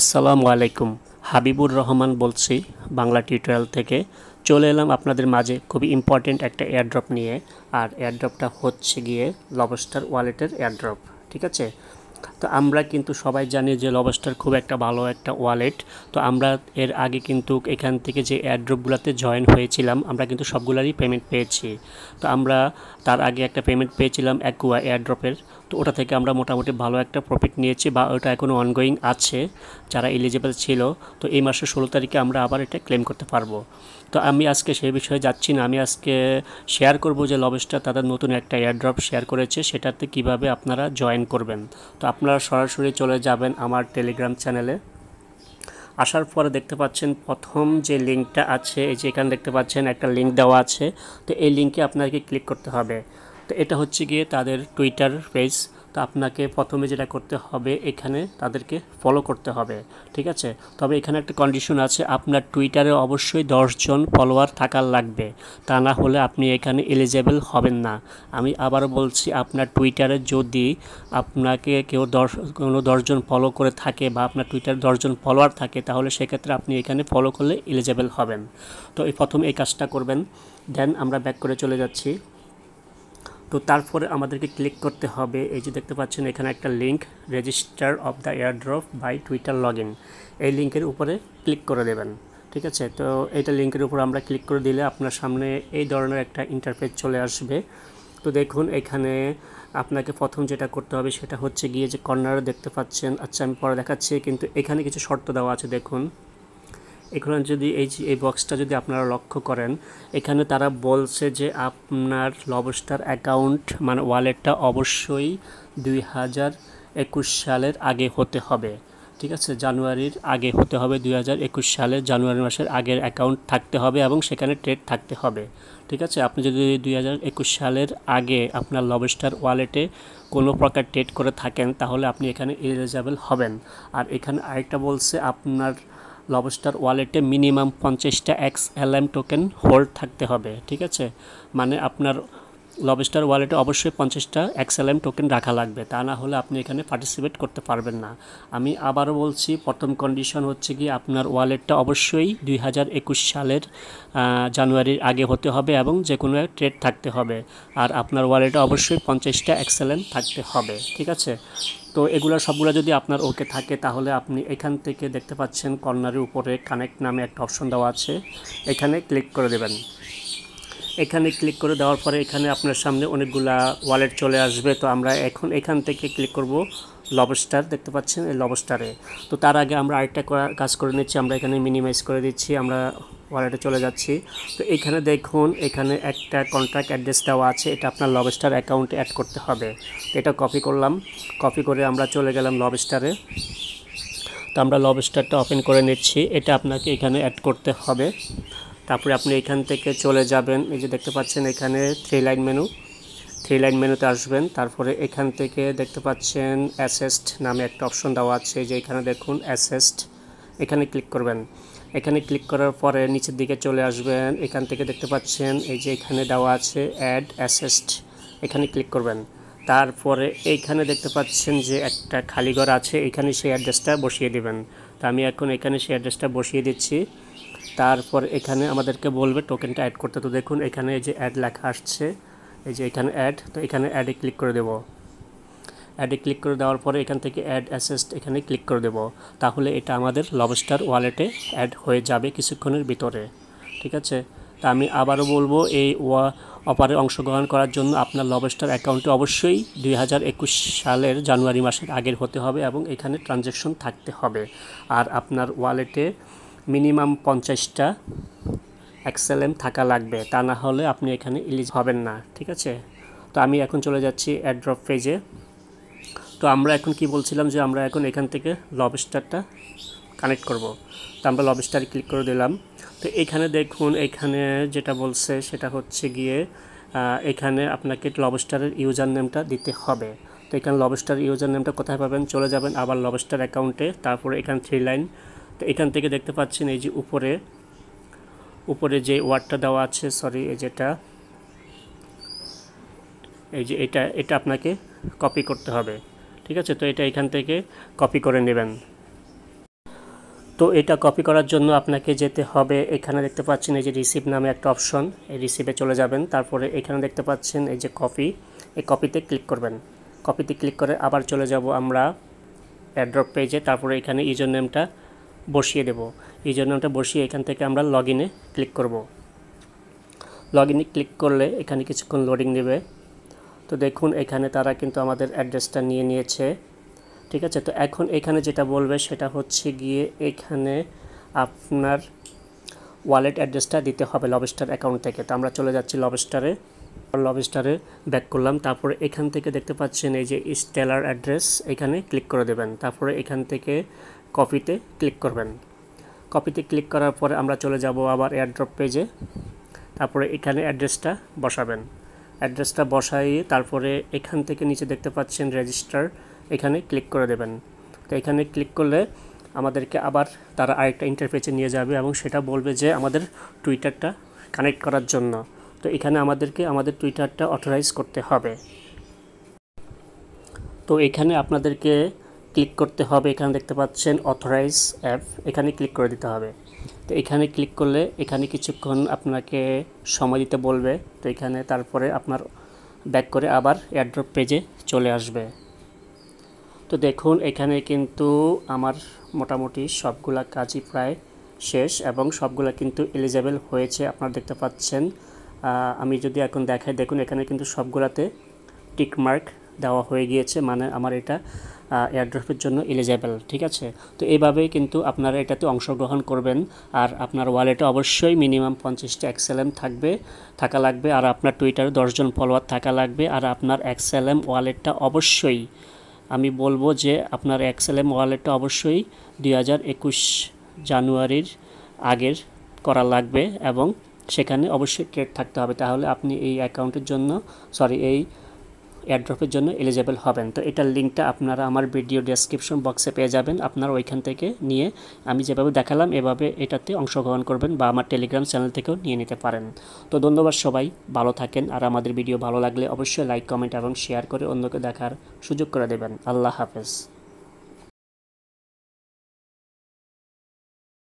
আসসালামু আলাইকুম হাবিবুর রহমান বলছি বাংলা টিউটোরিয়াল থেকে চলে এলাম আপনাদের মাঝে খুবই ইম্পর্টেন্ট একটা এয়ারড্রপ নিয়ে আর এয়ারড্রপটা হচ্ছে গিয়ে লবস্টার ওয়ালেটের এয়ারড্রপ ঠিক আছে তো আমরা কিন্তু সবাই জানি যে লবস্টার খুব একটা ভালো একটা ওয়ালেট তো আমরা এর আগে কিন্তু এখান থেকে যে এয়ারড্রপগুলোতে জয়েন হয়েছিলাম আমরা কিন্তু সবগুলোরই পেমেন্ট পেয়েছি তো আমরা তার আগে একটা পেমেন্ট পেয়েছিলাম অ্যাকুয়া এয়ারড্রপের ওটা থেকে আমরা মোটামুটি ভালো একটা প্রফিট নিয়েছি বা ওটা এখনও অনগোয়িং আছে যারা এলিজিবল ছিল তো এই মাসের ষোলো তারিখে আমরা আবার এটা ক্লেম করতে পারবো তো আমি আজকে সেই বিষয়ে যাচ্ছি না আমি আজকে শেয়ার করব যে লবেস্টার তাদের নতুন একটা এয়ারড্রপ শেয়ার করেছে সেটাতে কিভাবে আপনারা জয়েন করবেন তো আপনারা সরাসরি চলে যাবেন আমার টেলিগ্রাম চ্যানেলে আসার পরে দেখতে পাচ্ছেন প্রথম যে লিঙ্কটা আছে এই যে এখানে দেখতে পাচ্ছেন একটা লিঙ্ক দেওয়া আছে তো এই লিঙ্কে আপনাকে ক্লিক করতে হবে তো এটা হচ্ছে গিয়ে তাদের টুইটার পেজ তো আপনাকে প্রথমে যেটা করতে হবে এখানে তাদেরকে ফলো করতে হবে ঠিক আছে তবে এখানে একটা কন্ডিশন আছে আপনার টুইটারে অবশ্যই দশজন ফলোয়ার থাকার লাগবে তা না হলে আপনি এখানে এলিজেবল হবেন না আমি আবারও বলছি আপনার টুইটারে যদি আপনাকে কেউ দশ কোনো দশজন ফলো করে থাকে বা আপনার টুইটারে দশজন ফলোয়ার থাকে তাহলে সেক্ষেত্রে আপনি এখানে ফলো করলে এলিজেবল হবেন তো এই প্রথম এই কাজটা করবেন দেন আমরা ব্যাক করে চলে যাচ্ছি তো তারপরে আমাদেরকে ক্লিক করতে হবে এই যে দেখতে পাচ্ছেন এখানে একটা link register of the airdrop by Twitter log এই লিঙ্কের উপরে ক্লিক করে দেবেন ঠিক আছে তো এইটা লিঙ্কের উপর আমরা ক্লিক করে দিলে আপনার সামনে এই ধরনের একটা ইন্টারফেস চলে আসবে তো দেখুন এখানে আপনাকে প্রথম যেটা করতে হবে সেটা হচ্ছে গিয়ে যে কর্নারে দেখতে পাচ্ছেন আচ্ছা আমি পরে দেখাচ্ছি কিন্তু এখানে কিছু শর্ত দেওয়া আছে দেখুন এখানে যদি এই এই বক্সটা যদি আপনারা লক্ষ্য করেন এখানে তারা বলছে যে আপনার লবস্টার অ্যাকাউন্ট মানে ওয়ালেটটা অবশ্যই দুই হাজার একুশ সালের আগে হতে হবে ঠিক আছে জানুয়ারির আগে হতে হবে দুই হাজার একুশ সালে জানুয়ারি মাসের আগের অ্যাকাউন্ট থাকতে হবে এবং সেখানে ট্রেড থাকতে হবে ঠিক আছে আপনি যদি দুই হাজার একুশ সালের আগে আপনার লবস্টার ওয়ালেটে কোনো প্রকার ট্রেড করে থাকেন তাহলে আপনি এখানে এলিজেবল হবেন আর এখানে আরেকটা বলছে আপনার লবস্টার ওয়ালেটে মিনিমাম পঞ্চাশটা X L M token hold থাকতে হবে ঠিক আছে মানে আপনার লবস্টার ওয়ালেটে অবশ্যই পঞ্চাশটা এক্সএলএম টোকেন রাখা লাগবে তা না হলে আপনি এখানে পার্টিসিপেট করতে পারবেন না আমি আবারও বলছি প্রথম কন্ডিশন হচ্ছে কি আপনার ওয়ালেটটা অবশ্যই দুই সালের জানুয়ারির আগে হতে হবে এবং যে কোনো ট্রেড থাকতে হবে আর আপনার ওয়ালেটে অবশ্যই পঞ্চাশটা এক্সএলএম থাকতে হবে ঠিক আছে তো এগুলো সবগুলো যদি আপনার ওকে থাকে তাহলে আপনি এখান থেকে দেখতে পাচ্ছেন কর্নারের উপরে কানেক্ট নামে একটা অপশন দেওয়া আছে এখানে ক্লিক করে দেবেন এখানে ক্লিক করে দেওয়ার পরে এখানে আপনার সামনে অনেকগুলা ওয়ালেট চলে আসবে তো আমরা এখন এখান থেকে ক্লিক করব লবস্টার দেখতে পাচ্ছেন এই লবস্টারে তো তার আগে আমরা আরেকটা কাজ করে নিচ্ছি আমরা এখানে মিনিমাইজ করে দিচ্ছি আমরা ওয়ালেটে চলে যাচ্ছি তো এখানে দেখুন এখানে একটা কন্ট্রাক্ট অ্যাড্রেস দেওয়া আছে এটা আপনার লবস্টার অ্যাকাউন্টে অ্যাড করতে হবে এটা কপি করলাম কপি করে আমরা চলে গেলাম লবস্টারে তো আমরা লবস্টারটা ওপেন করে নিচ্ছি এটা আপনাকে এখানে অ্যাড করতে হবে তারপরে আপনি এখান থেকে চলে যাবেন এই যে দেখতে পাচ্ছেন এখানে three line menu three line মেনুতে আসবেন তারপরে এখান থেকে দেখতে পাচ্ছেন অ্যাসেস্ট নামে একটা অপশন দেওয়া আছে যে এখানে দেখুন অ্যাসেস্ট এখানে ক্লিক করবেন এখানে ক্লিক করার পরে নিচের দিকে চলে আসবেন এখান থেকে দেখতে পাচ্ছেন এই যে এখানে দেওয়া আছে অ্যাড অ্যাসেস্ট এখানে ক্লিক করবেন তারপরে এইখানে দেখতে পাচ্ছেন যে একটা খালি ঘর আছে এখানে সেই অ্যাড্রেসটা বসিয়ে দেবেন তো আমি এখন এখানে সেই অ্যাড্রেসটা বসিয়ে দিচ্ছি তারপর এখানে আমাদেরকে বলবে টোকেনটা অ্যাড করতে তো দেখুন এখানে এই যে অ্যাড লেখা আসছে এই যে এখানে অ্যাড তো এখানে অ্যাডে ক্লিক করে দেব অ্যাডে ক্লিক করে দেওয়ার পরে এখান থেকে অ্যাড অ্যাসেস্ট এখানে ক্লিক করে দেব তাহলে এটা আমাদের লবস্টার ওয়ালেটে অ্যাড হয়ে যাবে কিছুক্ষণের ভিতরে ঠিক আছে তা আমি আবারও বলবো এই ওয়া অপারে অংশগ্রহণ করার জন্য আপনার লবস্টার অ্যাকাউন্টে অবশ্যই দুই সালের জানুয়ারি মাসের আগের হতে হবে এবং এখানে ট্রানজ্যাকশন থাকতে হবে আর আপনার ওয়ালেটে মিনিমাম পঞ্চাশটা এক্সএলএম থাকা লাগবে তা না হলে আপনি এখানে ইলিজ হবেন না ঠিক আছে তো আমি এখন চলে যাচ্ছি অ্যাড্রপ পেজে তো আমরা এখন কি বলছিলাম যে আমরা এখন এখান থেকে লবস্টারটা কানেক্ট করব তো আমরা লবস্টারে ক্লিক করে দিলাম তো এখানে দেখুন এখানে যেটা বলছে সেটা হচ্ছে গিয়ে এখানে আপনাকে লবস্টারের ইউজার নেমটা দিতে হবে তো এখানে লবস্টার ইউজার নেমটা কোথায় পাবেন চলে যাবেন আবার লবস্টার অ্যাকাউন্টে তারপরে এখানে থ্রি লাইন তো এখান থেকে দেখতে পাচ্ছেন এই যে উপরে উপরে যে ওয়ার্ডটা দেওয়া আছে সরি এই যেটা এই যে এটা এটা আপনাকে কপি করতে হবে ঠিক আছে তো এটা এখান থেকে কপি করে নেবেন তো এটা কপি করার জন্য আপনাকে যেতে হবে এখানে দেখতে পাচ্ছেন এই যে রিসিভ নামে একটা অপশন এই রিসিভে চলে যাবেন তারপরে এখানে দেখতে পাচ্ছেন এই যে কপি এই কপিতে ক্লিক করবেন কপিতে ক্লিক করে আবার চলে যাব আমরা অ্যাড্রপ পেজে তারপরে এখানে ইউজার নেমটা বসিয়ে দেব ইউজারনামটা বসিয়ে এখান থেকে আমরা লগ ইনে ক্লিক করব লগ ইনে ক্লিক করলে এখানে কিছুক্ষণ লোডিং দেবে তো দেখুন এখানে তারা কিন্তু আমাদের অ্যাড্রেসটা নিয়ে নিয়েছে ঠিক আছে তো এখন এখানে যেটা বলবে সেটা হচ্ছে গিয়ে এখানে আপনার ওয়ালেট অ্যাড্রেসটা দিতে হবে লবস্টার অ্যাকাউন্ট থেকে তো আমরা চলে যাচ্ছি লবস্টারে লবস্টারে ব্যাক করলাম তারপরে এখান থেকে দেখতে পাচ্ছেন এই যে স্টেলার অ্যাড্রেস এখানে ক্লিক করে দেবেন তারপরে এখান থেকে কপিতে ক্লিক করবেন কপিতে ক্লিক করার পরে আমরা চলে যাব আবার এয়ারড্রপ পেজে তারপরে এখানে অ্যাড্রেসটা বসাবেন অ্যাড্রেসটা বসাইয়ে তারপরে এখান থেকে নিচে দেখতে পাচ্ছেন রেজিস্টার এখানে ক্লিক করে দেবেন তো এখানে ক্লিক করলে আমাদেরকে আবার তারা আরেকটা ইন্টারফেসে নিয়ে যাবে এবং সেটা বলবে যে আমাদের টুইটারটা কানেক্ট করার জন্য তো এখানে আমাদেরকে আমাদের টুইটারটা অথরাইজ করতে হবে তো এখানে আপনাদেরকে ক্লিক করতে হবে এখানে দেখতে পাচ্ছেন অথরাইজ অ্যাপ এখানে ক্লিক করে দিতে হবে তো এখানে ক্লিক করলে এখানে কিছুক্ষণ আপনাকে সময় দিতে বলবে তো এখানে তারপরে আপনার ব্যাক করে আবার এয়ারড্রপ পেজে চলে আসবে তো দেখুন এখানে কিন্তু আমার মোটামুটি সবগুলা কাজই প্রায় শেষ এবং সবগুলা কিন্তু এলিজেবল হয়েছে আপনারা দেখতে পাচ্ছেন আমি যদি এখন দেখাই দেখুন এখানে কিন্তু সবগুলাতে টিকমার্ক দেওয়া হয়ে গিয়েছে মানে আমার এটা এয়ারড্রপের জন্য এলিজেবল ঠিক আছে তো এইভাবে কিন্তু আপনারা এটাতে অংশগ্রহণ করবেন আর আপনার ওয়ালেটে অবশ্যই মিনিমাম পঞ্চাশটা এক্সএলএম থাকবে থাকা লাগবে আর আপনার টুইটারে দশজন ফলোয়ার থাকা লাগবে আর আপনার এক্সএলএম ওয়ালেটটা অবশ্যই আমি বলবো যে আপনার এক্সএলএম ওয়ালেটটা অবশ্যই দুই জানুয়ারির আগের করা লাগবে এবং সেখানে অবশ্যই ট্রেড থাকতে হবে তাহলে আপনি এই অ্যাকাউন্টের জন্য সরি এই এয়ারড্রপের জন্য এলিজেবল হবেন তো এটার লিঙ্কটা আপনারা আমার ভিডিও ডেসক্রিপশন বক্সে পেয়ে যাবেন আপনারা ওইখান থেকে নিয়ে আমি যেভাবে দেখালাম এভাবে এটাতে অংশগ্রহণ করবেন বা আমার টেলিগ্রাম চ্যানেল থেকেও নিয়ে নিতে পারেন তো ধন্যবাদ সবাই ভালো থাকেন আর আমাদের ভিডিও ভালো লাগলে অবশ্যই লাইক কমেন্ট এবং শেয়ার করে অন্যকে দেখার সুযোগ করে দেবেন আল্লাহ হাফেজ